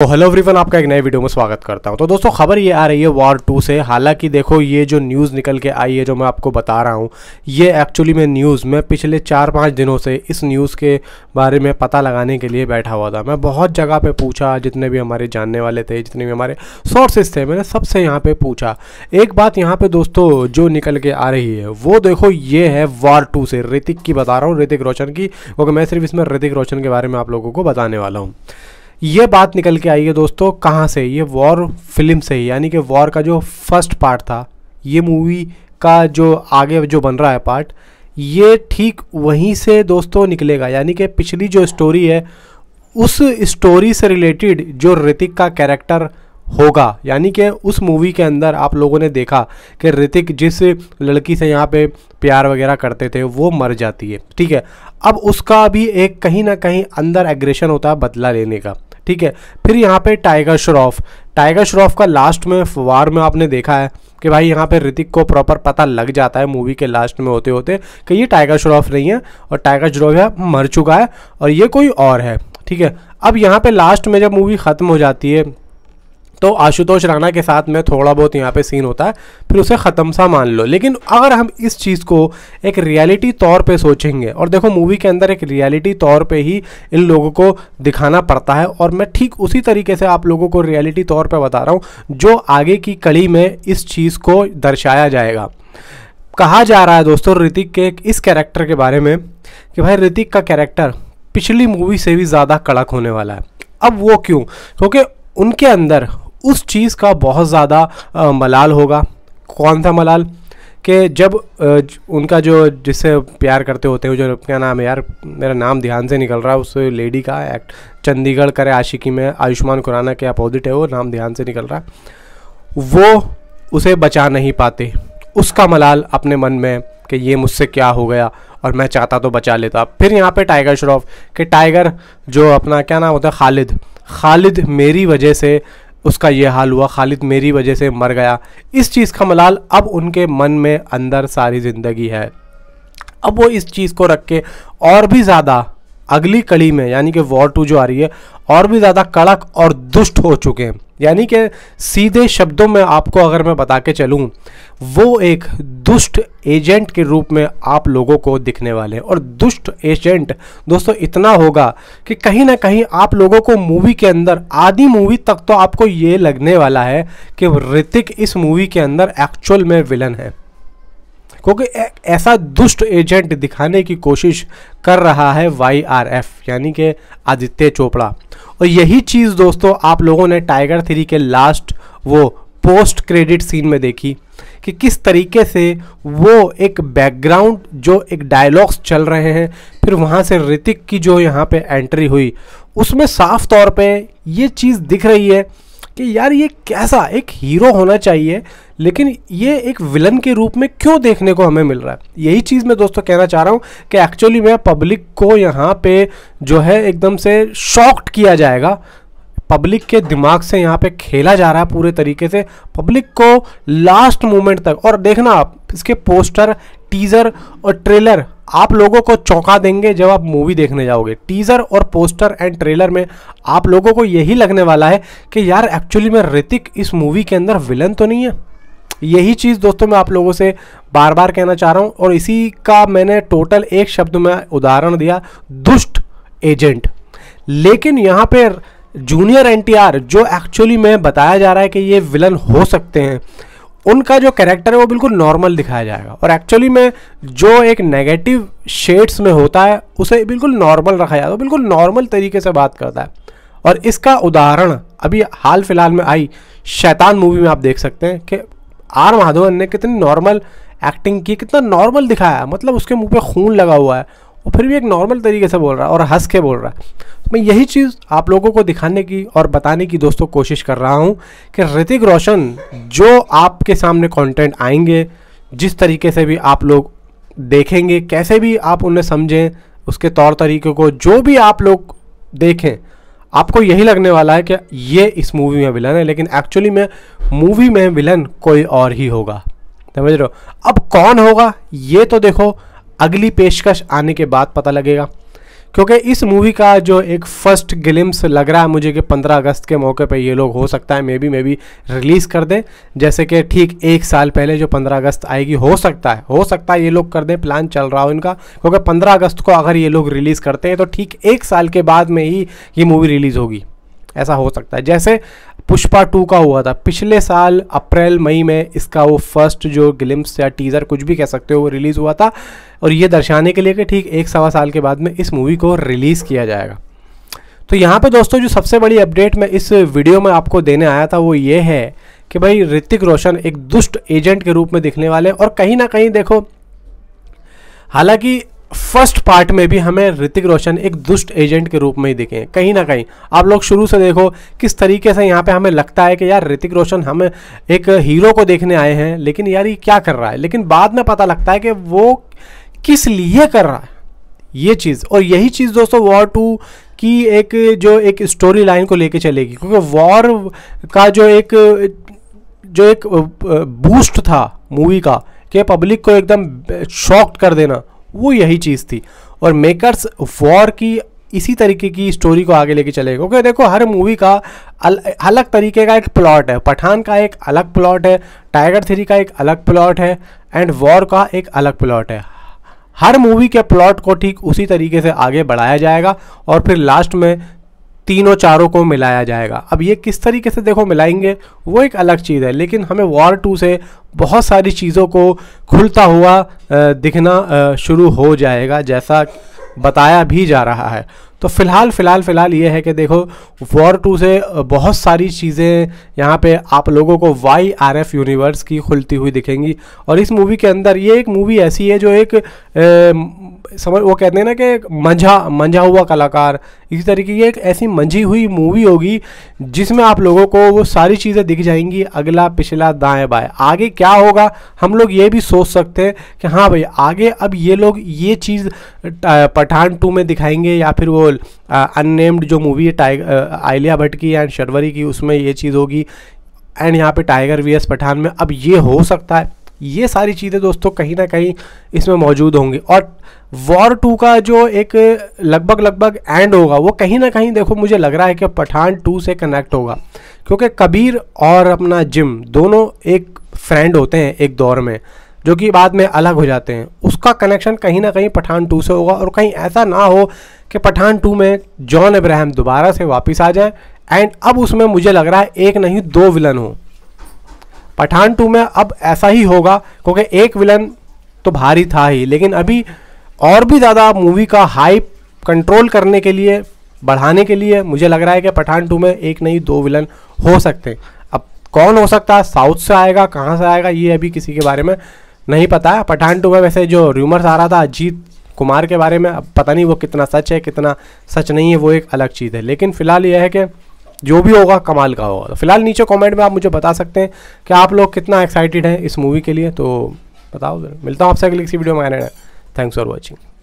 तो hello everyone आपका एक नए वीडियो में स्वागत करता हूं तो दोस्तों खबर ये आ रही है वार टू से हालांकि देखो ये जो न्यूज़ निकल के आई है जो मैं आपको बता रहा हूं ये एक्चुअली में न्यूज़ मैं पिछले चार पाँच दिनों से इस न्यूज़ के बारे में पता लगाने के लिए बैठा हुआ था मैं बहुत जगह पर पूछा जितने भी हमारे जानने वाले थे जितने भी हमारे सोर्सेज थे मैंने सबसे यहाँ पर पूछा एक बात यहाँ पर दोस्तों जो निकल के आ रही है वो देखो ये है वार टू से ऋतिक की बता रहा हूँ ऋतिक रोशन की क्योंकि मैं सिर्फ इसमें ऋतिक रोशन के बारे में आप लोगों को बताने वाला हूँ ये बात निकल के आई है दोस्तों कहाँ से ये वॉर फिल्म से ही यानी कि वॉर का जो फर्स्ट पार्ट था ये मूवी का जो आगे जो बन रहा है पार्ट ये ठीक वहीं से दोस्तों निकलेगा यानी कि पिछली जो स्टोरी है उस स्टोरी से रिलेटेड जो ऋतिक का कैरेक्टर होगा यानी कि उस मूवी के अंदर आप लोगों ने देखा कि ऋतिक जिस लड़की से यहाँ पे प्यार वगैरह करते थे वो मर जाती है ठीक है अब उसका भी एक कहीं ना कहीं अंदर एग्रेशन होता है बदला लेने का ठीक है फिर यहाँ पे टाइगर श्रॉफ टाइगर श्रॉफ का लास्ट में वार में आपने देखा है कि भाई यहाँ पे ऋतिक को प्रॉपर पता लग जाता है मूवी के लास्ट में होते होते कि ये टाइगर श्रॉफ नहीं है और टाइगर श्रॉफ है मर चुका है और ये कोई और है ठीक है अब यहाँ पे लास्ट में जब मूवी ख़त्म हो जाती है तो आशुतोष राणा के साथ में थोड़ा बहुत यहाँ पे सीन होता है फिर उसे ख़त्म सा मान लो लेकिन अगर हम इस चीज़ को एक रियलिटी तौर पे सोचेंगे और देखो मूवी के अंदर एक रियलिटी तौर पे ही इन लोगों को दिखाना पड़ता है और मैं ठीक उसी तरीके से आप लोगों को रियलिटी तौर पे बता रहा हूँ जो आगे की कड़ी में इस चीज़ को दर्शाया जाएगा कहा जा रहा है दोस्तों ऋतिक के इस कैरेक्टर के बारे में कि भाई ऋतिक का कैरेक्टर पिछली मूवी से भी ज़्यादा कड़क होने वाला है अब वो क्यों क्योंकि उनके अंदर उस चीज़ का बहुत ज़्यादा मलाल होगा कौन सा मलाल कि जब उनका जो जिससे प्यार करते होते हैं जो क्या नाम है यार मेरा नाम ध्यान से निकल रहा है उस लेडी का एक्ट चंडीगढ़ करे आशिकी में आयुष्मान खुराना के अपोजिट है वो नाम ध्यान से निकल रहा है वो उसे बचा नहीं पाते उसका मलाल अपने मन में कि ये मुझसे क्या हो गया और मैं चाहता तो बचा लेता फिर यहाँ पे टाइगर श्रॉफ कि टाइगर जो अपना क्या नाम होता है खालिद खालिद मेरी वजह से उसका यह हाल हुआ खालिद मेरी वजह से मर गया इस चीज़ का मलाल अब उनके मन में अंदर सारी ज़िंदगी है अब वो इस चीज़ को रख के और भी ज़्यादा अगली कड़ी में यानी कि वॉर टू जो आ रही है और भी ज़्यादा कड़क और दुष्ट हो चुके हैं यानी कि सीधे शब्दों में आपको अगर मैं बता के चलूँ वो एक दुष्ट एजेंट के रूप में आप लोगों को दिखने वाले हैं और दुष्ट एजेंट दोस्तों इतना होगा कि कहीं ना कहीं आप लोगों को मूवी के अंदर आधी मूवी तक तो आपको ये लगने वाला है कि ऋतिक इस मूवी के अंदर एक्चुअल में विलन है क्योंकि ऐसा दुष्ट एजेंट दिखाने की कोशिश कर रहा है वाई आर एफ यानी कि आदित्य चोपड़ा और यही चीज़ दोस्तों आप लोगों ने टाइगर थ्री के लास्ट वो पोस्ट क्रेडिट सीन में देखी कि किस तरीके से वो एक बैकग्राउंड जो एक डायलॉग्स चल रहे हैं फिर वहाँ से ऋतिक की जो यहाँ पे एंट्री हुई उसमें साफ तौर पे ये चीज़ दिख रही है कि यार ये कैसा एक हीरो होना चाहिए लेकिन ये एक विलन के रूप में क्यों देखने को हमें मिल रहा है यही चीज़ मैं दोस्तों कहना चाह रहा हूँ कि एक्चुअली मैं पब्लिक को यहाँ पे जो है एकदम से शॉक्ड किया जाएगा पब्लिक के दिमाग से यहाँ पे खेला जा रहा है पूरे तरीके से पब्लिक को लास्ट मोमेंट तक और देखना आप इसके पोस्टर टीज़र और ट्रेलर आप लोगों को चौंका देंगे जब आप मूवी देखने जाओगे टीज़र और पोस्टर एंड ट्रेलर में आप लोगों को यही लगने वाला है कि यार एक्चुअली में ऋतिक इस मूवी के अंदर विलन तो नहीं है यही चीज़ दोस्तों मैं आप लोगों से बार बार कहना चाह रहा हूँ और इसी का मैंने टोटल एक शब्द में उदाहरण दिया दुष्ट एजेंट लेकिन यहाँ पर जूनियर एनटीआर जो एक्चुअली में बताया जा रहा है कि ये विलन हो सकते हैं उनका जो कैरेक्टर है वो बिल्कुल नॉर्मल दिखाया जाएगा और एक्चुअली में जो एक नेगेटिव शेड्स में होता है उसे बिल्कुल नॉर्मल रखा जाता है बिल्कुल नॉर्मल तरीके से बात करता है और इसका उदाहरण अभी हाल फिलहाल में आई शैतान मूवी में आप देख सकते हैं कि आर माधवन ने कितनी नॉर्मल एक्टिंग की कितना नॉर्मल दिखाया मतलब उसके मुंह पे खून लगा हुआ है और फिर भी एक नॉर्मल तरीके से बोल रहा है और हंस के बोल रहा है तो मैं यही चीज़ आप लोगों को दिखाने की और बताने की दोस्तों कोशिश कर रहा हूँ कि ऋतिक रोशन जो आपके सामने कंटेंट आएंगे जिस तरीके से भी आप लोग देखेंगे कैसे भी आप उन्हें समझें उसके तौर तरीके को जो भी आप लोग देखें आपको यही लगने वाला है कि ये इस मूवी में विलन है लेकिन एक्चुअली में मूवी में विलन कोई और ही होगा समझ रहे हो अब कौन होगा ये तो देखो अगली पेशकश आने के बाद पता लगेगा क्योंकि इस मूवी का जो एक फ़र्स्ट ग्लिम्स लग रहा है मुझे कि 15 अगस्त के मौके पर ये लोग हो सकता है maybe maybe release कर दें जैसे कि ठीक एक साल पहले जो 15 अगस्त आएगी हो सकता है हो सकता है ये लोग कर दें प्लान चल रहा हो इनका क्योंकि 15 अगस्त को अगर ये लोग रिलीज़ करते हैं तो ठीक एक साल के बाद में ही ये मूवी रिलीज़ होगी ऐसा हो सकता है जैसे पुष्पा टू का हुआ था पिछले साल अप्रैल मई में इसका वो फर्स्ट जो ग्लिम्स या टीज़र कुछ भी कह सकते हो वो रिलीज़ हुआ था और ये दर्शाने के लिए कि ठीक एक सवा साल के बाद में इस मूवी को रिलीज़ किया जाएगा तो यहाँ पे दोस्तों जो सबसे बड़ी अपडेट मैं इस वीडियो में आपको देने आया था वो ये है कि भाई ऋतिक रोशन एक दुष्ट एजेंट के रूप में दिखने वाले और कहीं ना कहीं देखो हालांकि फर्स्ट पार्ट में भी हमें ऋतिक रोशन एक दुष्ट एजेंट के रूप में ही दिखे कहीं ना कहीं आप लोग शुरू से देखो किस तरीके से यहाँ पे हमें लगता है कि यार ऋतिक रोशन हम एक हीरो को देखने आए हैं लेकिन यार ये क्या कर रहा है लेकिन बाद में पता लगता है कि वो किस लिए कर रहा है ये चीज़ और यही चीज़ दोस्तों वॉर टू की एक जो एक स्टोरी लाइन को लेके चलेगी क्योंकि वॉर का जो एक जो एक बूस्ट था मूवी का कि पब्लिक को एकदम शॉक्ड कर देना वो यही चीज़ थी और मेकर्स वॉर की इसी तरीके की स्टोरी को आगे लेके चले क्योंकि देखो हर मूवी का अल, अलग तरीके का एक प्लॉट है पठान का एक अलग प्लॉट है टाइगर थ्री का एक अलग प्लॉट है एंड वॉर का एक अलग प्लॉट है हर मूवी के प्लॉट को ठीक उसी तरीके से आगे बढ़ाया जाएगा और फिर लास्ट में तीनों चारों को मिलाया जाएगा अब ये किस तरीके से देखो मिलाएंगे वो एक अलग चीज़ है लेकिन हमें वॉर टू से बहुत सारी चीज़ों को खुलता हुआ दिखना शुरू हो जाएगा जैसा बताया भी जा रहा है तो फ़िलहाल फ़िलहाल फ़िलहाल ये है कि देखो वॉर टू से बहुत सारी चीज़ें यहाँ पे आप लोगों को वाई आर एफ यूनिवर्स की खुलती हुई दिखेंगी और इस मूवी के अंदर ये एक मूवी ऐसी है जो एक ए, समझ वो कहते हैं ना कि मंझा मंझा हुआ कलाकार इसी तरीके की एक ऐसी मंझी हुई मूवी होगी जिसमें आप लोगों को वो सारी चीज़ें दिख जाएंगी अगला पिछला दाएं बाएँ आगे क्या होगा हम लोग ये भी सोच सकते हैं कि हाँ भाई आगे अब ये लोग ये चीज़ पठान टू में दिखाएंगे या फिर वो बिल्कुल अननेम्ड जो मूवी है टाइगर आइलिया भट्ट की एंड शर्वरी की उसमें ये चीज़ होगी एंड यहाँ पे टाइगर वी एस पठान में अब ये हो सकता है ये सारी चीज़ें दोस्तों कहीं ना कहीं इसमें मौजूद होंगी और वॉर टू का जो एक लगभग लगभग एंड होगा वो कहीं ना कहीं देखो मुझे लग रहा है कि पठान टू से कनेक्ट होगा क्योंकि कबीर और अपना जिम दोनों एक फ्रेंड होते हैं एक दौर में जो कि बाद में अलग हो जाते हैं उसका कनेक्शन कहीं ना कहीं पठान टू से होगा और कहीं ऐसा ना हो कि पठान टू में जॉन अब्राहम दोबारा से वापस आ जाए एंड अब उसमें मुझे लग रहा है एक नहीं दो विलन हो पठान टू में अब ऐसा ही होगा क्योंकि एक विलन तो भारी था ही लेकिन अभी और भी ज़्यादा मूवी का हाइप कंट्रोल करने के लिए बढ़ाने के लिए मुझे लग रहा है कि पठान टू में एक नहीं दो विलन हो सकते हैं अब कौन हो सकता है साउथ से आएगा कहाँ से आएगा ये अभी किसी के बारे में नहीं पता पठान टू में वैसे जो र्यूमर्स आ रहा था अजीत कुमार के बारे में अब पता नहीं वो कितना सच है कितना सच नहीं है वो एक अलग चीज़ है लेकिन फ़िलहाल यह है कि जो भी होगा कमाल का होगा तो फिलहाल नीचे कमेंट में आप मुझे बता सकते हैं कि आप लोग कितना एक्साइटेड हैं इस मूवी के लिए तो बताओ मिलता हूँ आपसे अगली किसी वीडियो में आने थैंक्स फॉर वॉचिंग